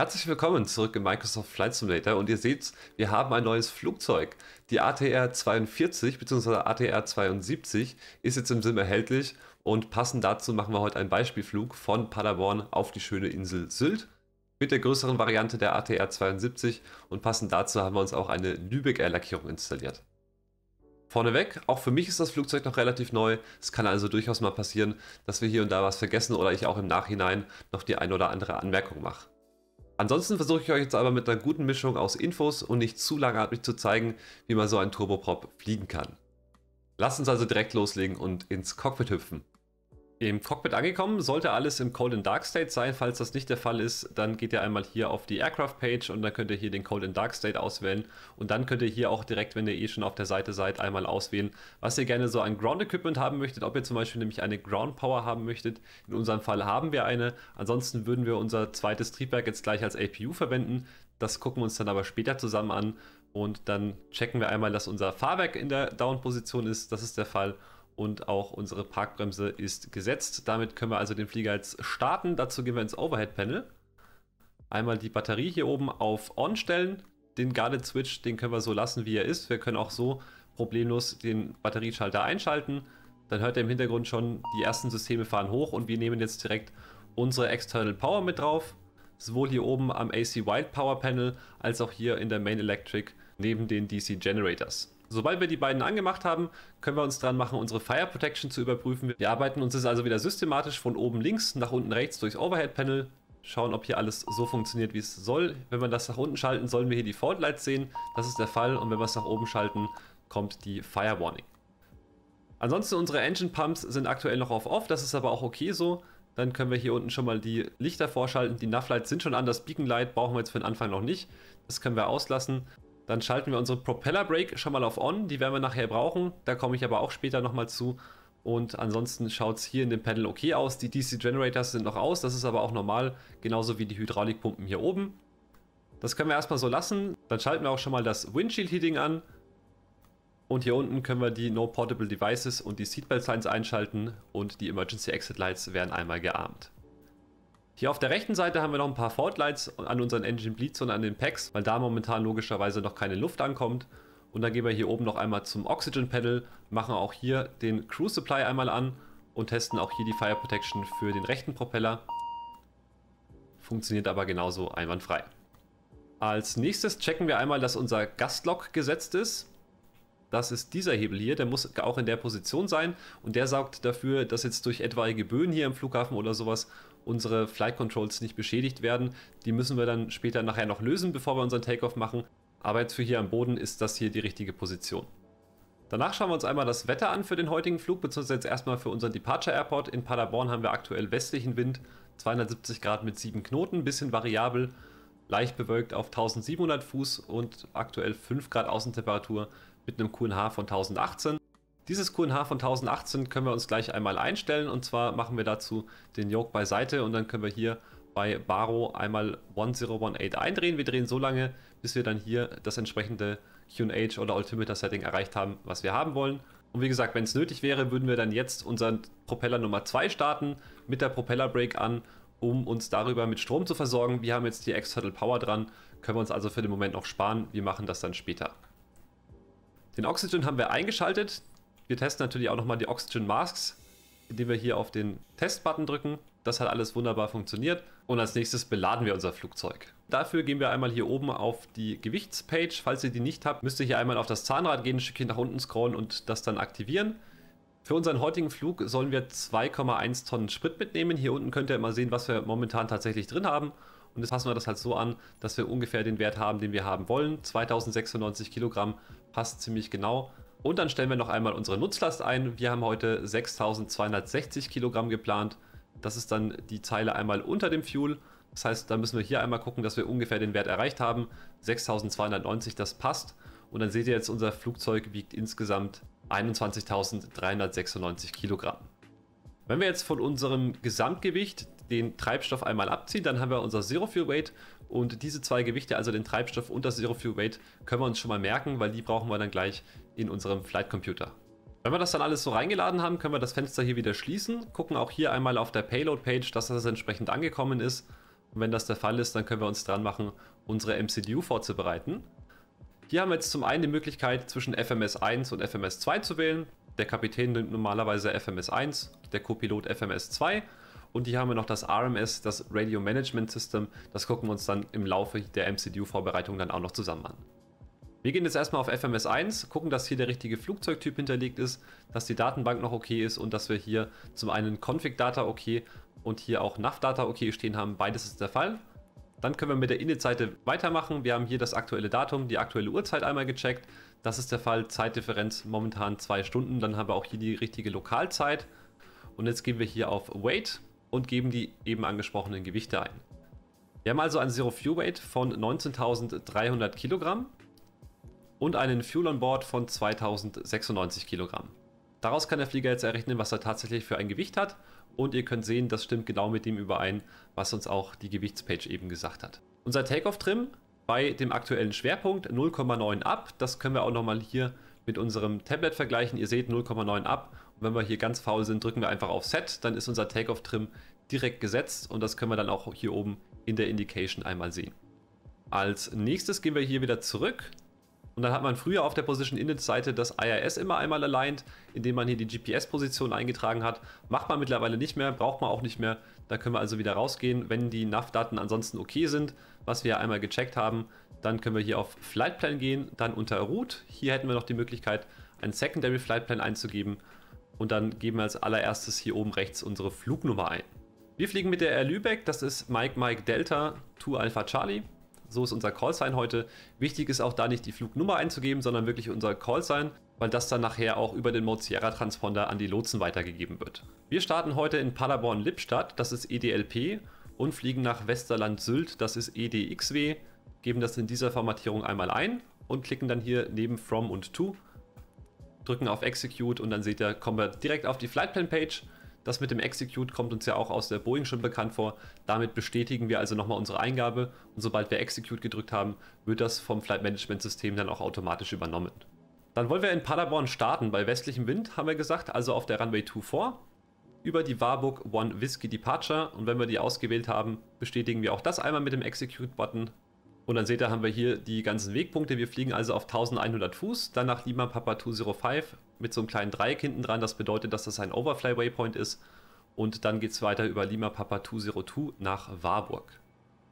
Herzlich willkommen zurück im Microsoft Flight Simulator und ihr seht, wir haben ein neues Flugzeug. Die ATR 42 bzw. ATR 72 ist jetzt im Sim erhältlich und passend dazu machen wir heute einen Beispielflug von Paderborn auf die schöne Insel Sylt mit der größeren Variante der ATR 72 und passend dazu haben wir uns auch eine Lübeck Air Lackierung installiert. Vorneweg, auch für mich ist das Flugzeug noch relativ neu. Es kann also durchaus mal passieren, dass wir hier und da was vergessen oder ich auch im Nachhinein noch die ein oder andere Anmerkung mache. Ansonsten versuche ich euch jetzt aber mit einer guten Mischung aus Infos und nicht zu langatmig zu zeigen, wie man so einen Turboprop fliegen kann. Lasst uns also direkt loslegen und ins Cockpit hüpfen im Cockpit angekommen. Sollte alles im Cold and Dark State sein, falls das nicht der Fall ist, dann geht ihr einmal hier auf die Aircraft Page und dann könnt ihr hier den Cold and Dark State auswählen und dann könnt ihr hier auch direkt, wenn ihr eh schon auf der Seite seid, einmal auswählen, was ihr gerne so an Ground Equipment haben möchtet, ob ihr zum Beispiel nämlich eine Ground Power haben möchtet. In unserem Fall haben wir eine, ansonsten würden wir unser zweites Triebwerk jetzt gleich als APU verwenden. Das gucken wir uns dann aber später zusammen an und dann checken wir einmal, dass unser Fahrwerk in der Down-Position ist. Das ist der Fall und auch unsere Parkbremse ist gesetzt. Damit können wir also den Flieger jetzt starten. Dazu gehen wir ins Overhead-Panel. Einmal die Batterie hier oben auf On stellen. Den Guarded-Switch, den können wir so lassen, wie er ist. Wir können auch so problemlos den Batterieschalter einschalten. Dann hört ihr im Hintergrund schon, die ersten Systeme fahren hoch und wir nehmen jetzt direkt unsere External Power mit drauf. Sowohl hier oben am AC Wild Power Panel als auch hier in der Main Electric neben den DC Generators. Sobald wir die beiden angemacht haben, können wir uns dran machen, unsere Fire Protection zu überprüfen. Wir arbeiten uns jetzt also wieder systematisch von oben links nach unten rechts durchs Overhead Panel. Schauen, ob hier alles so funktioniert, wie es soll. Wenn wir das nach unten schalten, sollen wir hier die Fault Lights sehen. Das ist der Fall. Und wenn wir es nach oben schalten, kommt die Fire Warning. Ansonsten unsere Engine Pumps sind aktuell noch auf Off. Das ist aber auch okay so. Dann können wir hier unten schon mal die Lichter vorschalten. Die Nuff Lights sind schon an. Das Beacon Light brauchen wir jetzt für den Anfang noch nicht. Das können wir auslassen. Dann schalten wir unsere Propeller Brake schon mal auf On. Die werden wir nachher brauchen. Da komme ich aber auch später nochmal zu. Und ansonsten schaut es hier in dem Panel okay aus. Die DC Generators sind noch aus. Das ist aber auch normal. Genauso wie die Hydraulikpumpen hier oben. Das können wir erstmal so lassen. Dann schalten wir auch schon mal das Windshield Heating an. Und hier unten können wir die No Portable Devices und die Seatbelt Signs einschalten und die Emergency Exit Lights werden einmal gearmt. Hier auf der rechten Seite haben wir noch ein paar Faultlights an unseren Engine Bleeds und an den Packs, weil da momentan logischerweise noch keine Luft ankommt. Und dann gehen wir hier oben noch einmal zum Oxygen Pedal, machen auch hier den Crew Supply einmal an und testen auch hier die Fire Protection für den rechten Propeller. Funktioniert aber genauso einwandfrei. Als nächstes checken wir einmal, dass unser Gastlock gesetzt ist. Das ist dieser Hebel hier, der muss auch in der Position sein und der sorgt dafür, dass jetzt durch etwaige Böen hier im Flughafen oder sowas unsere Flight Controls nicht beschädigt werden. Die müssen wir dann später nachher noch lösen, bevor wir unseren Takeoff machen. Aber jetzt für hier am Boden ist das hier die richtige Position. Danach schauen wir uns einmal das Wetter an für den heutigen Flug, beziehungsweise jetzt erstmal für unseren Departure Airport. In Paderborn haben wir aktuell westlichen Wind, 270 Grad mit 7 Knoten, bisschen variabel, leicht bewölkt auf 1700 Fuß und aktuell 5 Grad Außentemperatur mit einem QNH von 1018. Dieses QNH von 1018 können wir uns gleich einmal einstellen und zwar machen wir dazu den Yoke beiseite und dann können wir hier bei Baro einmal 1018 eindrehen. Wir drehen so lange, bis wir dann hier das entsprechende QNH oder Altimeter Setting erreicht haben, was wir haben wollen. Und wie gesagt, wenn es nötig wäre, würden wir dann jetzt unseren Propeller Nummer 2 starten mit der Propeller Brake an, um uns darüber mit Strom zu versorgen. Wir haben jetzt die External Power dran, können wir uns also für den Moment noch sparen. Wir machen das dann später. Den Oxygen haben wir eingeschaltet, wir testen natürlich auch nochmal die Oxygen Masks, indem wir hier auf den Test-Button drücken. Das hat alles wunderbar funktioniert. Und als nächstes beladen wir unser Flugzeug. Dafür gehen wir einmal hier oben auf die Gewichtspage. Falls ihr die nicht habt, müsst ihr hier einmal auf das Zahnrad gehen, ein Stückchen nach unten scrollen und das dann aktivieren. Für unseren heutigen Flug sollen wir 2,1 Tonnen Sprit mitnehmen. Hier unten könnt ihr mal sehen, was wir momentan tatsächlich drin haben. Und jetzt passen wir das halt so an, dass wir ungefähr den Wert haben, den wir haben wollen. 2096 Kilogramm passt ziemlich genau. Und dann stellen wir noch einmal unsere Nutzlast ein. Wir haben heute 6260 Kilogramm geplant. Das ist dann die Zeile einmal unter dem Fuel. Das heißt, da müssen wir hier einmal gucken, dass wir ungefähr den Wert erreicht haben. 6290, das passt. Und dann seht ihr jetzt, unser Flugzeug wiegt insgesamt 21.396 Kilogramm. Wenn wir jetzt von unserem Gesamtgewicht den Treibstoff einmal abziehen, dann haben wir unser Zero Fuel Weight und diese zwei Gewichte, also den Treibstoff und das Zero Fuel Weight, können wir uns schon mal merken, weil die brauchen wir dann gleich in unserem Flight Computer. Wenn wir das dann alles so reingeladen haben, können wir das Fenster hier wieder schließen, gucken auch hier einmal auf der Payload-Page, dass das entsprechend angekommen ist. Und wenn das der Fall ist, dann können wir uns dran machen, unsere MCDU vorzubereiten. Hier haben wir jetzt zum einen die Möglichkeit, zwischen FMS 1 und FMS 2 zu wählen. Der Kapitän nimmt normalerweise FMS 1, der Copilot FMS 2 und hier haben wir noch das RMS, das Radio Management System. Das gucken wir uns dann im Laufe der MCDU-Vorbereitung dann auch noch zusammen an. Wir gehen jetzt erstmal auf FMS1, gucken, dass hier der richtige Flugzeugtyp hinterlegt ist, dass die Datenbank noch okay ist und dass wir hier zum einen Config-Data okay und hier auch NAV-Data okay stehen haben. Beides ist der Fall. Dann können wir mit der Init-Seite weitermachen. Wir haben hier das aktuelle Datum, die aktuelle Uhrzeit einmal gecheckt. Das ist der Fall. Zeitdifferenz momentan zwei Stunden. Dann haben wir auch hier die richtige Lokalzeit. Und jetzt gehen wir hier auf Weight und geben die eben angesprochenen Gewichte ein. Wir haben also ein Zero-Fuel-Weight von 19.300 Kilogramm und einen Fuel on Board von 2096 Kilogramm. Daraus kann der Flieger jetzt errechnen, was er tatsächlich für ein Gewicht hat und ihr könnt sehen, das stimmt genau mit dem überein, was uns auch die Gewichtspage eben gesagt hat. Unser Takeoff-Trim bei dem aktuellen Schwerpunkt 0,9 ab, das können wir auch nochmal hier mit unserem Tablet vergleichen. Ihr seht 0,9 ab und wenn wir hier ganz faul sind, drücken wir einfach auf Set, dann ist unser Takeoff-Trim direkt gesetzt und das können wir dann auch hier oben in der Indication einmal sehen. Als nächstes gehen wir hier wieder zurück und dann hat man früher auf der Position Init Seite das IRS immer einmal aligned, indem man hier die GPS-Position eingetragen hat. Macht man mittlerweile nicht mehr, braucht man auch nicht mehr. Da können wir also wieder rausgehen. Wenn die NAV-Daten ansonsten okay sind, was wir einmal gecheckt haben, dann können wir hier auf Flight Plan gehen, dann unter Route. Hier hätten wir noch die Möglichkeit, einen Secondary Flight Plan einzugeben. Und dann geben wir als allererstes hier oben rechts unsere Flugnummer ein. Wir fliegen mit der Air Lübeck, das ist Mike Mike Delta 2 Alpha Charlie. So ist unser Callsign heute. Wichtig ist auch da nicht die Flugnummer einzugeben, sondern wirklich unser Callsign, weil das dann nachher auch über den Mode Sierra Transponder an die Lotsen weitergegeben wird. Wir starten heute in Paderborn-Lippstadt, das ist EDLP, und fliegen nach Westerland-Sylt, das ist EDXW, geben das in dieser Formatierung einmal ein und klicken dann hier neben From und To, drücken auf Execute und dann seht ihr, kommen wir direkt auf die Flightplan-Page. Das mit dem Execute kommt uns ja auch aus der Boeing schon bekannt vor. Damit bestätigen wir also nochmal unsere Eingabe und sobald wir Execute gedrückt haben, wird das vom Flight Management System dann auch automatisch übernommen. Dann wollen wir in Paderborn starten, bei westlichem Wind haben wir gesagt, also auf der Runway 2 vor, über die Warburg One Whiskey Departure und wenn wir die ausgewählt haben, bestätigen wir auch das einmal mit dem Execute-Button und dann seht ihr, haben wir hier die ganzen Wegpunkte. Wir fliegen also auf 1100 Fuß, dann nach Lima Papa 205, mit so einem kleinen Dreieck hinten dran. Das bedeutet, dass das ein Overfly Waypoint ist. Und dann geht es weiter über Lima Papa 202 nach Warburg.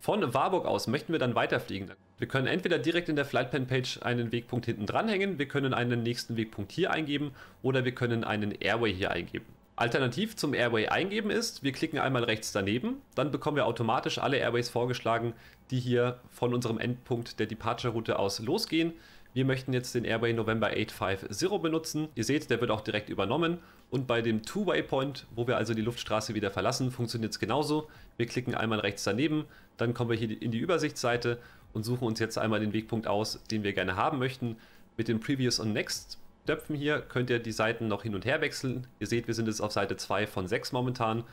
Von Warburg aus möchten wir dann weiterfliegen. Wir können entweder direkt in der Flightpan Page einen Wegpunkt hinten dranhängen, wir können einen nächsten Wegpunkt hier eingeben oder wir können einen Airway hier eingeben. Alternativ zum Airway eingeben ist, wir klicken einmal rechts daneben, dann bekommen wir automatisch alle Airways vorgeschlagen, die hier von unserem Endpunkt der Departure-Route aus losgehen wir möchten jetzt den Airbay November 850 benutzen. Ihr seht, der wird auch direkt übernommen. Und bei dem Two-Way-Point, wo wir also die Luftstraße wieder verlassen, funktioniert es genauso. Wir klicken einmal rechts daneben, dann kommen wir hier in die Übersichtsseite und suchen uns jetzt einmal den Wegpunkt aus, den wir gerne haben möchten. Mit dem Previous und Next Döpfen hier könnt ihr die Seiten noch hin und her wechseln. Ihr seht, wir sind jetzt auf Seite 2 von 6 momentan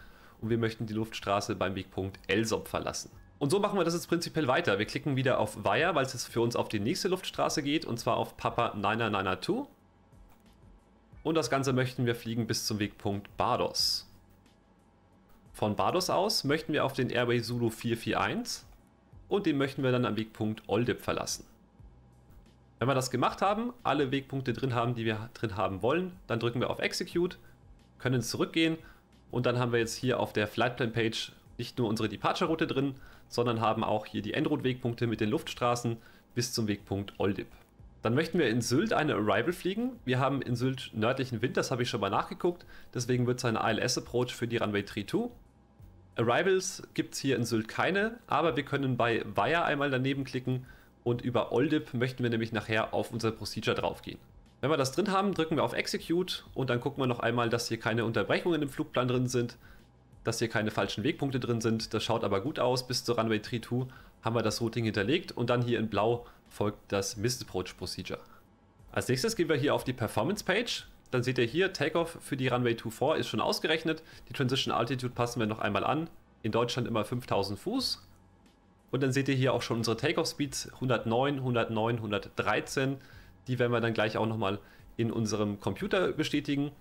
und wir möchten die Luftstraße beim Wegpunkt Elsop verlassen. Und so machen wir das jetzt prinzipiell weiter. Wir klicken wieder auf Wire, weil es jetzt für uns auf die nächste Luftstraße geht und zwar auf Papa 9992. Und das Ganze möchten wir fliegen bis zum Wegpunkt Bardos. Von Bardos aus möchten wir auf den Airway Zulu 441 und den möchten wir dann am Wegpunkt Oldip verlassen. Wenn wir das gemacht haben, alle Wegpunkte drin haben, die wir drin haben wollen, dann drücken wir auf Execute, können zurückgehen und dann haben wir jetzt hier auf der Flightplan Page nicht nur unsere Departure-Route drin, sondern haben auch hier die Endroute-Wegpunkte mit den Luftstraßen bis zum Wegpunkt Oldip. Dann möchten wir in Sylt eine Arrival fliegen. Wir haben in Sylt nördlichen Wind, das habe ich schon mal nachgeguckt. Deswegen wird es ein ILS-Approach für die Runway 32. Arrivals gibt es hier in Sylt keine, aber wir können bei Wire einmal daneben klicken und über Oldip möchten wir nämlich nachher auf unser Procedure draufgehen. Wenn wir das drin haben, drücken wir auf Execute und dann gucken wir noch einmal, dass hier keine Unterbrechungen im Flugplan drin sind dass hier keine falschen Wegpunkte drin sind. Das schaut aber gut aus. Bis zur Runway 32 haben wir das Routing hinterlegt und dann hier in blau folgt das Mist Approach Procedure. Als nächstes gehen wir hier auf die Performance Page. Dann seht ihr hier, Takeoff für die Runway 24 ist schon ausgerechnet. Die Transition Altitude passen wir noch einmal an. In Deutschland immer 5000 Fuß. Und dann seht ihr hier auch schon unsere Takeoff Speeds 109, 109, 113. Die werden wir dann gleich auch nochmal in unserem Computer bestätigen.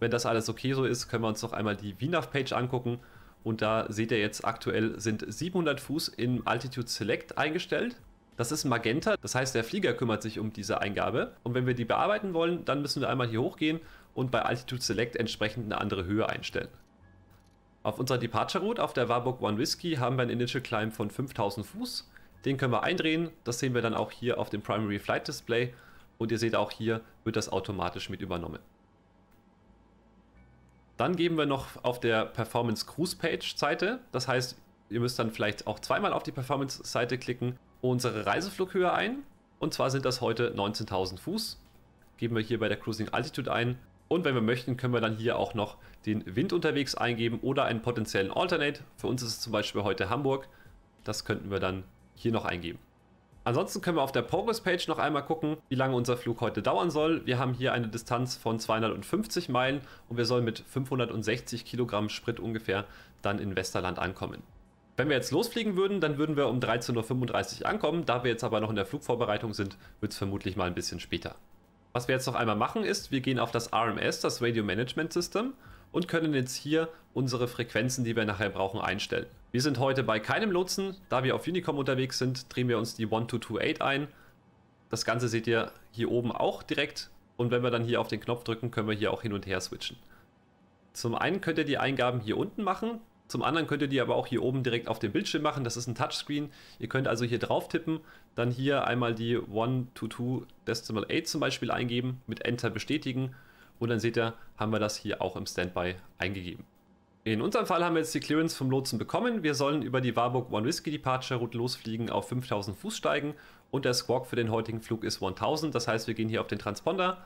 Wenn das alles okay so ist, können wir uns noch einmal die VNAV-Page angucken. Und da seht ihr jetzt aktuell sind 700 Fuß in Altitude Select eingestellt. Das ist Magenta, das heißt der Flieger kümmert sich um diese Eingabe. Und wenn wir die bearbeiten wollen, dann müssen wir einmal hier hochgehen und bei Altitude Select entsprechend eine andere Höhe einstellen. Auf unserer Departure Route auf der Warburg One Whiskey haben wir einen Initial Climb von 5000 Fuß. Den können wir eindrehen, das sehen wir dann auch hier auf dem Primary Flight Display und ihr seht auch hier wird das automatisch mit übernommen. Dann geben wir noch auf der Performance Cruise Page Seite. Das heißt, ihr müsst dann vielleicht auch zweimal auf die Performance Seite klicken, unsere Reiseflughöhe ein. Und zwar sind das heute 19.000 Fuß. Geben wir hier bei der Cruising Altitude ein. Und wenn wir möchten, können wir dann hier auch noch den Wind unterwegs eingeben oder einen potenziellen Alternate. Für uns ist es zum Beispiel heute Hamburg. Das könnten wir dann hier noch eingeben. Ansonsten können wir auf der Progress-Page noch einmal gucken, wie lange unser Flug heute dauern soll. Wir haben hier eine Distanz von 250 Meilen und wir sollen mit 560 Kilogramm Sprit ungefähr dann in Westerland ankommen. Wenn wir jetzt losfliegen würden, dann würden wir um 13.35 Uhr ankommen. Da wir jetzt aber noch in der Flugvorbereitung sind, wird es vermutlich mal ein bisschen später. Was wir jetzt noch einmal machen ist, wir gehen auf das RMS, das Radio Management System, und können jetzt hier unsere Frequenzen, die wir nachher brauchen, einstellen. Wir sind heute bei keinem Lotsen. Da wir auf Unicom unterwegs sind, drehen wir uns die 1228 ein. Das Ganze seht ihr hier oben auch direkt. Und wenn wir dann hier auf den Knopf drücken, können wir hier auch hin und her switchen. Zum einen könnt ihr die Eingaben hier unten machen. Zum anderen könnt ihr die aber auch hier oben direkt auf dem Bildschirm machen. Das ist ein Touchscreen. Ihr könnt also hier drauf tippen, dann hier einmal die 122.8 zum Beispiel eingeben, mit Enter bestätigen. Und dann seht ihr, haben wir das hier auch im Standby eingegeben. In unserem Fall haben wir jetzt die Clearance vom Lotsen bekommen. Wir sollen über die Warburg One Whiskey Departure Route losfliegen, auf 5000 Fuß steigen und der Squawk für den heutigen Flug ist 1000. Das heißt, wir gehen hier auf den Transponder,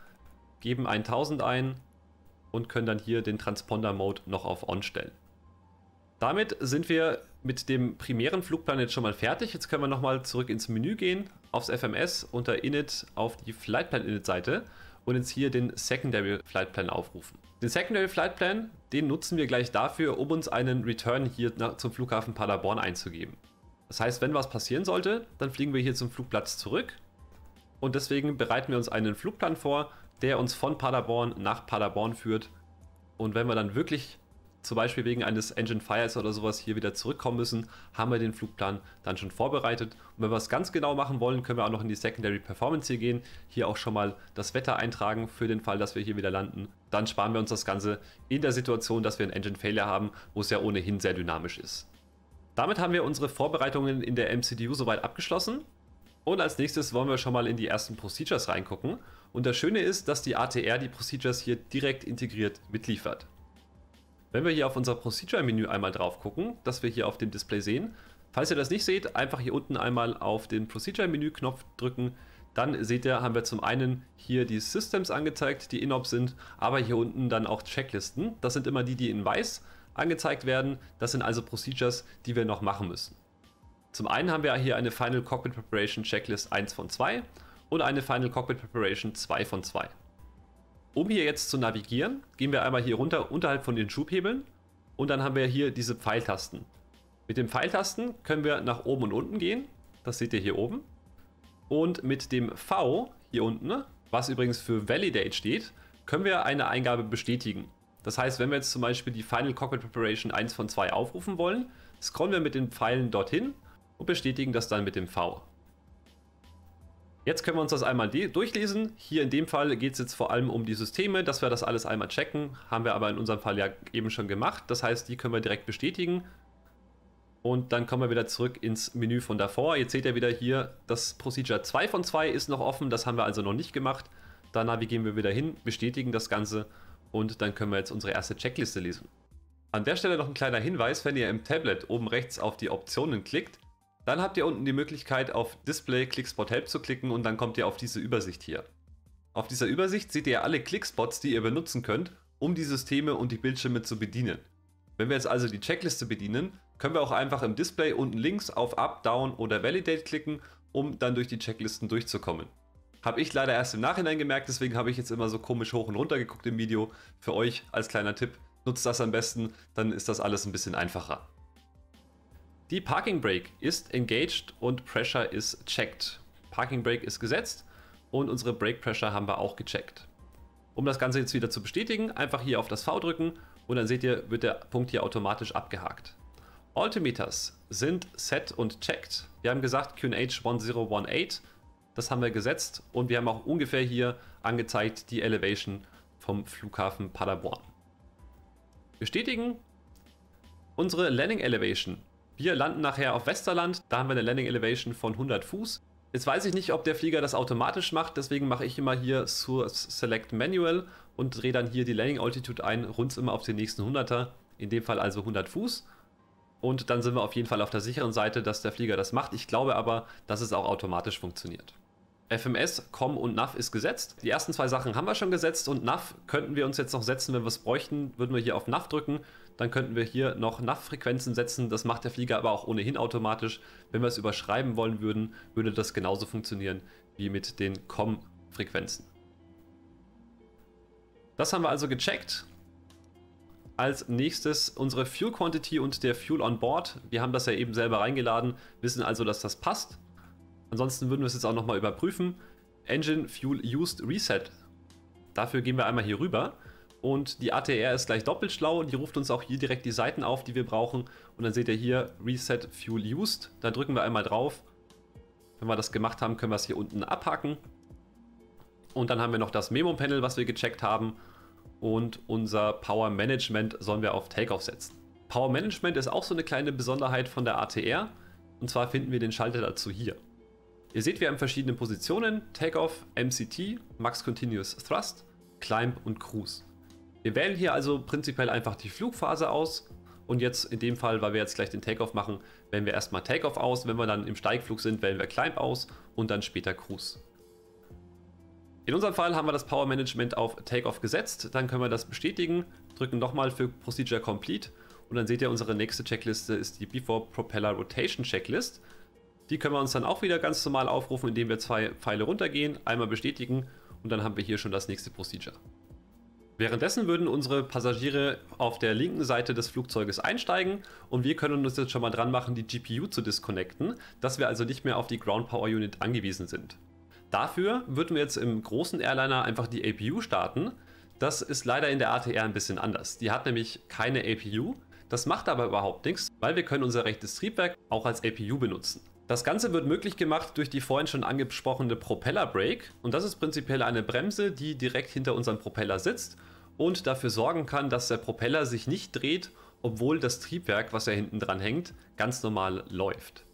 geben 1000 ein und können dann hier den Transponder-Mode noch auf On stellen. Damit sind wir mit dem primären Flugplan jetzt schon mal fertig. Jetzt können wir nochmal zurück ins Menü gehen, aufs FMS, unter Init auf die Flightplan Init Seite und jetzt hier den Secondary Flight Plan aufrufen. Den Secondary Flight Plan, den nutzen wir gleich dafür, um uns einen Return hier zum Flughafen Paderborn einzugeben. Das heißt, wenn was passieren sollte, dann fliegen wir hier zum Flugplatz zurück und deswegen bereiten wir uns einen Flugplan vor, der uns von Paderborn nach Paderborn führt. Und wenn wir dann wirklich zum Beispiel wegen eines Engine Fires oder sowas hier wieder zurückkommen müssen, haben wir den Flugplan dann schon vorbereitet. Und wenn wir es ganz genau machen wollen, können wir auch noch in die Secondary Performance hier gehen, hier auch schon mal das Wetter eintragen für den Fall, dass wir hier wieder landen. Dann sparen wir uns das Ganze in der Situation, dass wir einen Engine Failure haben, wo es ja ohnehin sehr dynamisch ist. Damit haben wir unsere Vorbereitungen in der MCDU soweit abgeschlossen. Und als nächstes wollen wir schon mal in die ersten Procedures reingucken. Und das Schöne ist, dass die ATR die Procedures hier direkt integriert mitliefert. Wenn wir hier auf unser Procedure-Menü einmal drauf gucken, das wir hier auf dem Display sehen, falls ihr das nicht seht, einfach hier unten einmal auf den Procedure-Menü-Knopf drücken, dann seht ihr, haben wir zum einen hier die Systems angezeigt, die inops sind, aber hier unten dann auch Checklisten. Das sind immer die, die in weiß angezeigt werden. Das sind also Procedures, die wir noch machen müssen. Zum einen haben wir hier eine Final Cockpit Preparation Checklist 1 von 2 und eine Final Cockpit Preparation 2 von 2. Um hier jetzt zu navigieren, gehen wir einmal hier runter unterhalb von den Schubhebeln und dann haben wir hier diese Pfeiltasten. Mit den Pfeiltasten können wir nach oben und unten gehen, das seht ihr hier oben. Und mit dem V hier unten, ne, was übrigens für Validate steht, können wir eine Eingabe bestätigen. Das heißt, wenn wir jetzt zum Beispiel die Final Cockpit Preparation 1 von 2 aufrufen wollen, scrollen wir mit den Pfeilen dorthin und bestätigen das dann mit dem V. Jetzt können wir uns das einmal durchlesen. Hier in dem Fall geht es jetzt vor allem um die Systeme, dass wir das alles einmal checken. Haben wir aber in unserem Fall ja eben schon gemacht. Das heißt, die können wir direkt bestätigen. Und dann kommen wir wieder zurück ins Menü von davor. Jetzt seht ihr wieder hier, das Procedure 2 von 2 ist noch offen. Das haben wir also noch nicht gemacht. Da navigieren wir wieder hin, bestätigen das Ganze und dann können wir jetzt unsere erste Checkliste lesen. An der Stelle noch ein kleiner Hinweis, wenn ihr im Tablet oben rechts auf die Optionen klickt, dann habt ihr unten die Möglichkeit auf Display Clickspot Help zu klicken und dann kommt ihr auf diese Übersicht hier. Auf dieser Übersicht seht ihr alle Clickspots, die ihr benutzen könnt, um die Systeme und die Bildschirme zu bedienen. Wenn wir jetzt also die Checkliste bedienen, können wir auch einfach im Display unten links auf Up, Down oder Validate klicken, um dann durch die Checklisten durchzukommen. Habe ich leider erst im Nachhinein gemerkt, deswegen habe ich jetzt immer so komisch hoch und runter geguckt im Video. Für euch als kleiner Tipp, nutzt das am besten, dann ist das alles ein bisschen einfacher. Die Parking Brake ist engaged und Pressure ist checked. Parking Brake ist gesetzt und unsere Brake Pressure haben wir auch gecheckt. Um das Ganze jetzt wieder zu bestätigen, einfach hier auf das V drücken und dann seht ihr, wird der Punkt hier automatisch abgehakt. Altimeters sind set und checked. Wir haben gesagt QH 1018, das haben wir gesetzt und wir haben auch ungefähr hier angezeigt die Elevation vom Flughafen Paderborn. Bestätigen. Unsere Landing Elevation wir landen nachher auf Westerland, da haben wir eine Landing Elevation von 100 Fuß. Jetzt weiß ich nicht, ob der Flieger das automatisch macht, deswegen mache ich immer hier Select Manual und drehe dann hier die Landing Altitude ein, rund immer auf den nächsten 100er, in dem Fall also 100 Fuß. Und dann sind wir auf jeden Fall auf der sicheren Seite, dass der Flieger das macht. Ich glaube aber, dass es auch automatisch funktioniert. FMS, COM und NAV ist gesetzt. Die ersten zwei Sachen haben wir schon gesetzt und NAV könnten wir uns jetzt noch setzen, wenn wir es bräuchten, würden wir hier auf NAV drücken dann könnten wir hier noch NAV-Frequenzen setzen. Das macht der Flieger aber auch ohnehin automatisch. Wenn wir es überschreiben wollen würden, würde das genauso funktionieren wie mit den COM-Frequenzen. Das haben wir also gecheckt. Als nächstes unsere Fuel Quantity und der Fuel on Board. Wir haben das ja eben selber reingeladen, wissen also, dass das passt. Ansonsten würden wir es jetzt auch nochmal überprüfen. Engine Fuel Used Reset. Dafür gehen wir einmal hier rüber und die ATR ist gleich doppelt schlau und die ruft uns auch hier direkt die Seiten auf, die wir brauchen. Und dann seht ihr hier Reset Fuel Used. Da drücken wir einmal drauf. Wenn wir das gemacht haben, können wir es hier unten abhacken. Und dann haben wir noch das Memo-Panel, was wir gecheckt haben. Und unser Power Management sollen wir auf Takeoff setzen. Power Management ist auch so eine kleine Besonderheit von der ATR. Und zwar finden wir den Schalter dazu hier. Ihr seht, wir haben verschiedene Positionen. Takeoff, MCT, Max Continuous Thrust, Climb und Cruise. Wir wählen hier also prinzipiell einfach die Flugphase aus und jetzt in dem Fall, weil wir jetzt gleich den Takeoff machen, wählen wir erstmal Takeoff aus. Wenn wir dann im Steigflug sind, wählen wir Climb aus und dann später Cruise. In unserem Fall haben wir das Power Management auf Takeoff gesetzt, dann können wir das bestätigen, drücken nochmal für Procedure Complete und dann seht ihr, unsere nächste Checkliste ist die Before Propeller Rotation Checklist. Die können wir uns dann auch wieder ganz normal aufrufen, indem wir zwei Pfeile runtergehen, einmal bestätigen und dann haben wir hier schon das nächste Procedure. Währenddessen würden unsere Passagiere auf der linken Seite des Flugzeuges einsteigen und wir können uns jetzt schon mal dran machen, die GPU zu disconnecten, dass wir also nicht mehr auf die Ground Power Unit angewiesen sind. Dafür würden wir jetzt im großen Airliner einfach die APU starten. Das ist leider in der ATR ein bisschen anders. Die hat nämlich keine APU. Das macht aber überhaupt nichts, weil wir können unser rechtes Triebwerk auch als APU benutzen. Das Ganze wird möglich gemacht durch die vorhin schon angesprochene Propeller Brake und das ist prinzipiell eine Bremse, die direkt hinter unserem Propeller sitzt und dafür sorgen kann, dass der Propeller sich nicht dreht, obwohl das Triebwerk, was ja hinten dran hängt, ganz normal läuft.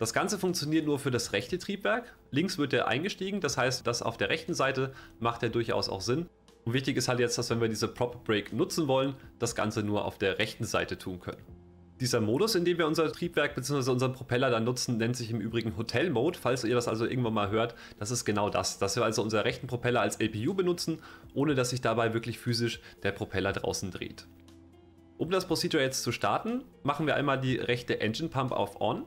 Das Ganze funktioniert nur für das rechte Triebwerk. Links wird er eingestiegen, das heißt, das auf der rechten Seite macht er durchaus auch Sinn. Und wichtig ist halt jetzt, dass wenn wir diese Prop Brake nutzen wollen, das Ganze nur auf der rechten Seite tun können. Dieser Modus, in dem wir unser Triebwerk bzw. unseren Propeller dann nutzen, nennt sich im Übrigen Hotel Mode. Falls ihr das also irgendwann mal hört, das ist genau das, dass wir also unseren rechten Propeller als LPU benutzen, ohne dass sich dabei wirklich physisch der Propeller draußen dreht. Um das Procedure jetzt zu starten, machen wir einmal die rechte Engine Pump auf On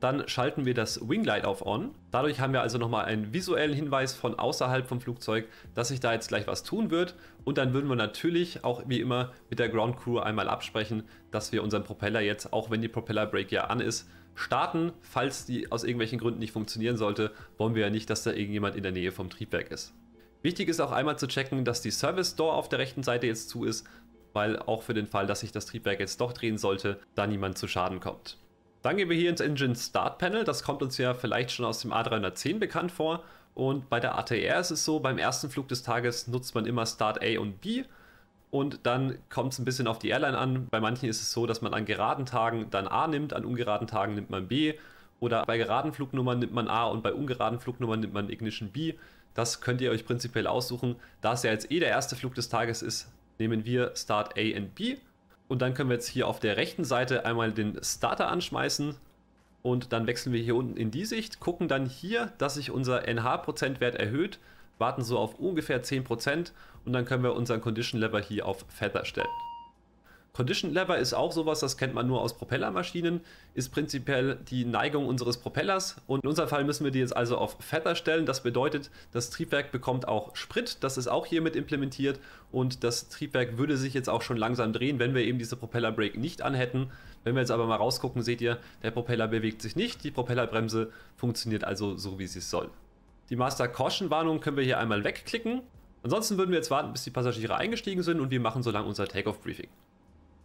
dann schalten wir das Winglight auf On. Dadurch haben wir also nochmal einen visuellen Hinweis von außerhalb vom Flugzeug, dass sich da jetzt gleich was tun wird. Und dann würden wir natürlich auch wie immer mit der Ground Crew einmal absprechen, dass wir unseren Propeller jetzt, auch wenn die Propeller Brake ja an ist, starten. Falls die aus irgendwelchen Gründen nicht funktionieren sollte, wollen wir ja nicht, dass da irgendjemand in der Nähe vom Triebwerk ist. Wichtig ist auch einmal zu checken, dass die Service Door auf der rechten Seite jetzt zu ist, weil auch für den Fall, dass sich das Triebwerk jetzt doch drehen sollte, da niemand zu Schaden kommt. Dann gehen wir hier ins Engine Start Panel. Das kommt uns ja vielleicht schon aus dem A310 bekannt vor. Und bei der ATR ist es so, beim ersten Flug des Tages nutzt man immer Start A und B. Und dann kommt es ein bisschen auf die Airline an. Bei manchen ist es so, dass man an geraden Tagen dann A nimmt, an ungeraden Tagen nimmt man B. Oder bei geraden Flugnummern nimmt man A und bei ungeraden Flugnummern nimmt man Ignition B. Das könnt ihr euch prinzipiell aussuchen. Da es ja jetzt eh der erste Flug des Tages ist, nehmen wir Start A und B und dann können wir jetzt hier auf der rechten Seite einmal den Starter anschmeißen. Und dann wechseln wir hier unten in die Sicht, gucken dann hier, dass sich unser NH-Prozentwert erhöht, warten so auf ungefähr 10% und dann können wir unseren Condition Lever hier auf Feather stellen. Condition Lever ist auch sowas, das kennt man nur aus Propellermaschinen, ist prinzipiell die Neigung unseres Propellers und in unserem Fall müssen wir die jetzt also auf Feather stellen. Das bedeutet, das Triebwerk bekommt auch Sprit, das ist auch hiermit implementiert und das Triebwerk würde sich jetzt auch schon langsam drehen, wenn wir eben diese Propellerbrake nicht anhätten. Wenn wir jetzt aber mal rausgucken, seht ihr, der Propeller bewegt sich nicht, die Propellerbremse funktioniert also so, wie sie soll. Die Master Caution Warnung können wir hier einmal wegklicken. Ansonsten würden wir jetzt warten, bis die Passagiere eingestiegen sind und wir machen so lange unser Takeoff Briefing.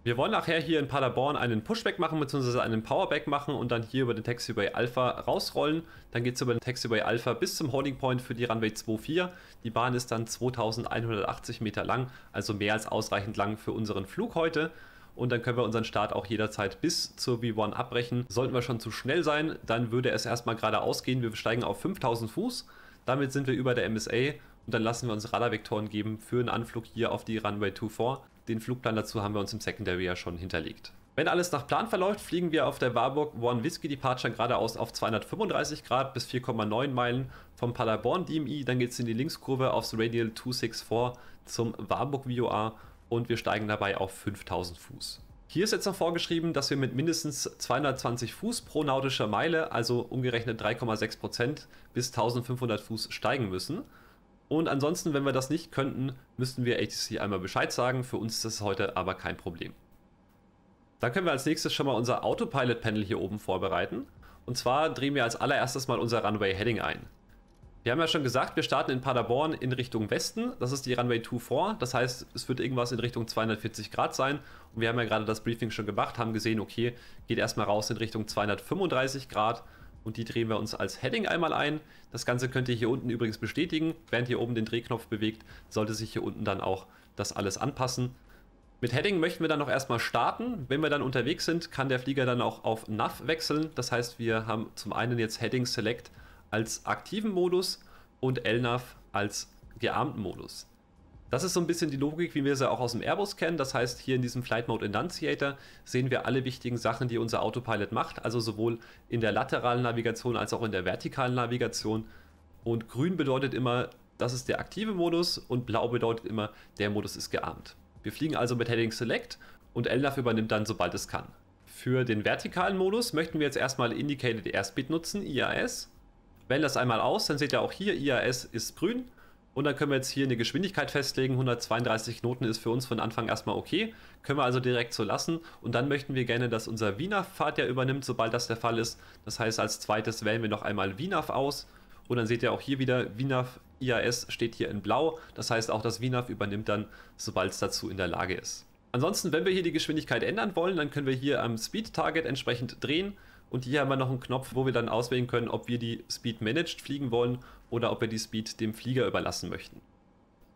Wir wollen nachher hier in Paderborn einen Pushback machen, bzw. einen Powerback machen und dann hier über den Taxiway Alpha rausrollen. Dann geht es über den Taxiway Alpha bis zum Holding Point für die Runway 24. Die Bahn ist dann 2180 Meter lang, also mehr als ausreichend lang für unseren Flug heute. Und dann können wir unseren Start auch jederzeit bis zur V1 abbrechen. Sollten wir schon zu schnell sein, dann würde es erstmal geradeaus gehen. Wir steigen auf 5000 Fuß. Damit sind wir über der MSA und dann lassen wir uns Radarvektoren geben für einen Anflug hier auf die Runway 24. Den Flugplan dazu haben wir uns im Secondary ja schon hinterlegt. Wenn alles nach Plan verläuft, fliegen wir auf der Warburg One Whiskey Departure geradeaus auf 235 Grad bis 4,9 Meilen vom Paderborn DMI. Dann geht es in die Linkskurve aufs Radial 264 zum Warburg VOA und wir steigen dabei auf 5000 Fuß. Hier ist jetzt noch vorgeschrieben, dass wir mit mindestens 220 Fuß pro nautischer Meile, also umgerechnet 3,6 Prozent, bis 1500 Fuß steigen müssen. Und ansonsten, wenn wir das nicht könnten, müssten wir HTC einmal Bescheid sagen. Für uns ist das heute aber kein Problem. Dann können wir als nächstes schon mal unser Autopilot-Panel hier oben vorbereiten. Und zwar drehen wir als allererstes mal unser Runway-Heading ein. Wir haben ja schon gesagt, wir starten in Paderborn in Richtung Westen. Das ist die Runway 2 vor. Das heißt, es wird irgendwas in Richtung 240 Grad sein. Und wir haben ja gerade das Briefing schon gemacht, haben gesehen, okay, geht erstmal raus in Richtung 235 Grad und die drehen wir uns als Heading einmal ein. Das Ganze könnt ihr hier unten übrigens bestätigen. Während ihr oben den Drehknopf bewegt, sollte sich hier unten dann auch das alles anpassen. Mit Heading möchten wir dann noch erstmal starten. Wenn wir dann unterwegs sind, kann der Flieger dann auch auf Nav wechseln. Das heißt, wir haben zum einen jetzt Heading Select als aktiven Modus und LNAV als gearmten Modus. Das ist so ein bisschen die Logik, wie wir sie auch aus dem Airbus kennen. Das heißt, hier in diesem Flight Mode Enunciator sehen wir alle wichtigen Sachen, die unser Autopilot macht, also sowohl in der lateralen Navigation als auch in der vertikalen Navigation. Und grün bedeutet immer, das ist der aktive Modus und blau bedeutet immer, der Modus ist gearmt. Wir fliegen also mit Heading Select und LNAV übernimmt dann, sobald es kann. Für den vertikalen Modus möchten wir jetzt erstmal Indicated Airspeed nutzen, IAS. Wählen das einmal aus, dann seht ihr auch hier, IAS ist grün und dann können wir jetzt hier eine Geschwindigkeit festlegen. 132 Knoten ist für uns von Anfang erstmal okay. Können wir also direkt so lassen. Und dann möchten wir gerne, dass unser VNAV Pfad ja übernimmt, sobald das der Fall ist. Das heißt, als zweites wählen wir noch einmal VNAV aus. Und dann seht ihr auch hier wieder, VNAV IAS steht hier in blau. Das heißt, auch das VNAV übernimmt dann, sobald es dazu in der Lage ist. Ansonsten, wenn wir hier die Geschwindigkeit ändern wollen, dann können wir hier am Speed Target entsprechend drehen. Und hier haben wir noch einen Knopf, wo wir dann auswählen können, ob wir die Speed Managed fliegen wollen oder ob wir die Speed dem Flieger überlassen möchten.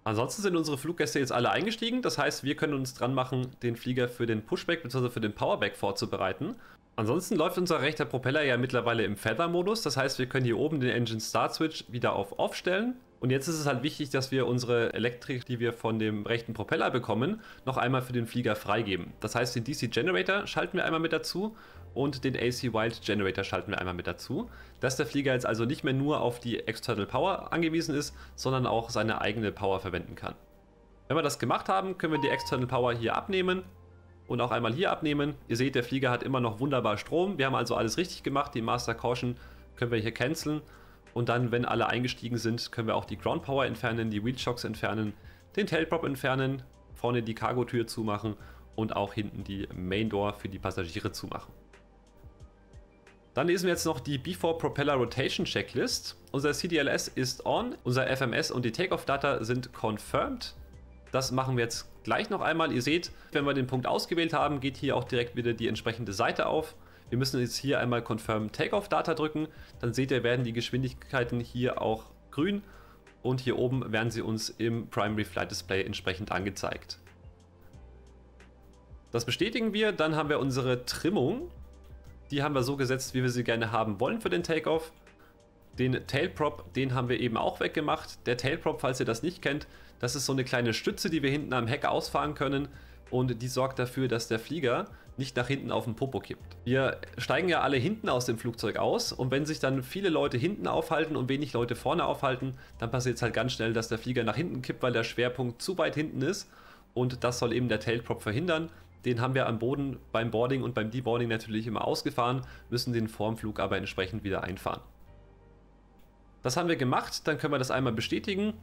Ansonsten sind unsere Fluggäste jetzt alle eingestiegen. Das heißt, wir können uns dran machen, den Flieger für den Pushback bzw. für den Powerback vorzubereiten. Ansonsten läuft unser rechter Propeller ja mittlerweile im Feather-Modus. Das heißt, wir können hier oben den Engine Start Switch wieder auf Off stellen und jetzt ist es halt wichtig, dass wir unsere Elektrik, die wir von dem rechten Propeller bekommen, noch einmal für den Flieger freigeben. Das heißt, den DC Generator schalten wir einmal mit dazu und den AC Wild Generator schalten wir einmal mit dazu, dass der Flieger jetzt also nicht mehr nur auf die External Power angewiesen ist, sondern auch seine eigene Power verwenden kann. Wenn wir das gemacht haben, können wir die External Power hier abnehmen und auch einmal hier abnehmen. Ihr seht, der Flieger hat immer noch wunderbar Strom. Wir haben also alles richtig gemacht. Die Master Caution können wir hier canceln und dann, wenn alle eingestiegen sind, können wir auch die Ground Power entfernen, die Wheel Shocks entfernen, den Tailprop entfernen, vorne die Cargo-Tür zumachen und auch hinten die Main Door für die Passagiere zumachen. Dann lesen wir jetzt noch die Before Propeller Rotation Checklist. Unser CDLS ist on, unser FMS und die Takeoff Data sind confirmed. Das machen wir jetzt gleich noch einmal. Ihr seht, wenn wir den Punkt ausgewählt haben, geht hier auch direkt wieder die entsprechende Seite auf. Wir müssen jetzt hier einmal Confirm Takeoff Data drücken. Dann seht ihr, werden die Geschwindigkeiten hier auch grün und hier oben werden sie uns im Primary Flight Display entsprechend angezeigt. Das bestätigen wir, dann haben wir unsere Trimmung. Die haben wir so gesetzt, wie wir sie gerne haben wollen für den Takeoff. Den Tailprop, den haben wir eben auch weggemacht. Der Tailprop, falls ihr das nicht kennt, das ist so eine kleine Stütze, die wir hinten am Heck ausfahren können und die sorgt dafür, dass der Flieger nicht nach hinten auf den Popo kippt. Wir steigen ja alle hinten aus dem Flugzeug aus und wenn sich dann viele Leute hinten aufhalten und wenig Leute vorne aufhalten, dann passiert es halt ganz schnell, dass der Flieger nach hinten kippt, weil der Schwerpunkt zu weit hinten ist und das soll eben der Tailprop verhindern. Den haben wir am Boden beim Boarding und beim Deboarding natürlich immer ausgefahren, müssen den vorm Flug aber entsprechend wieder einfahren. Das haben wir gemacht, dann können wir das einmal bestätigen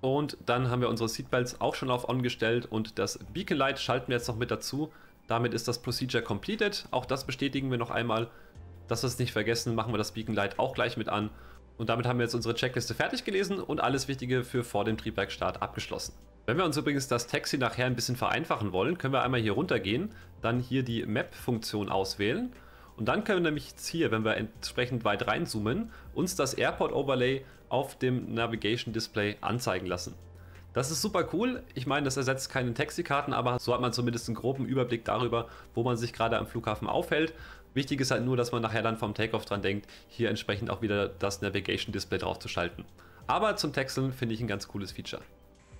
und dann haben wir unsere Seatbelts auch schon auf On gestellt und das Beacon Light schalten wir jetzt noch mit dazu. Damit ist das Procedure completed. Auch das bestätigen wir noch einmal. Dass wir es nicht vergessen, machen wir das Beacon Light auch gleich mit an. Und damit haben wir jetzt unsere Checkliste fertig gelesen und alles Wichtige für vor dem Triebwerkstart abgeschlossen. Wenn wir uns übrigens das Taxi nachher ein bisschen vereinfachen wollen, können wir einmal hier runtergehen, dann hier die Map-Funktion auswählen und dann können wir nämlich jetzt hier, wenn wir entsprechend weit reinzoomen, uns das Airport-Overlay auf dem Navigation Display anzeigen lassen. Das ist super cool. Ich meine, das ersetzt keine Taxikarten, aber so hat man zumindest einen groben Überblick darüber, wo man sich gerade am Flughafen aufhält. Wichtig ist halt nur, dass man nachher dann vom Takeoff dran denkt, hier entsprechend auch wieder das Navigation Display draufzuschalten. Aber zum Texteln finde ich ein ganz cooles Feature.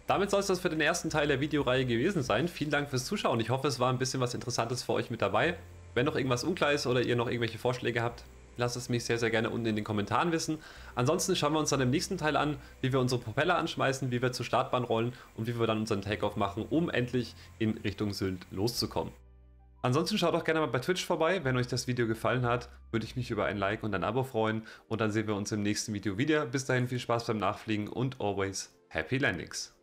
Damit soll es das für den ersten Teil der Videoreihe gewesen sein. Vielen Dank fürs Zuschauen. Ich hoffe, es war ein bisschen was Interessantes für euch mit dabei. Wenn noch irgendwas unklar ist oder ihr noch irgendwelche Vorschläge habt, Lasst es mich sehr, sehr gerne unten in den Kommentaren wissen. Ansonsten schauen wir uns dann im nächsten Teil an, wie wir unsere Propeller anschmeißen, wie wir zur Startbahn rollen und wie wir dann unseren Takeoff machen, um endlich in Richtung Sylt loszukommen. Ansonsten schaut auch gerne mal bei Twitch vorbei. Wenn euch das Video gefallen hat, würde ich mich über ein Like und ein Abo freuen. Und dann sehen wir uns im nächsten Video wieder. Bis dahin viel Spaß beim Nachfliegen und always happy landings.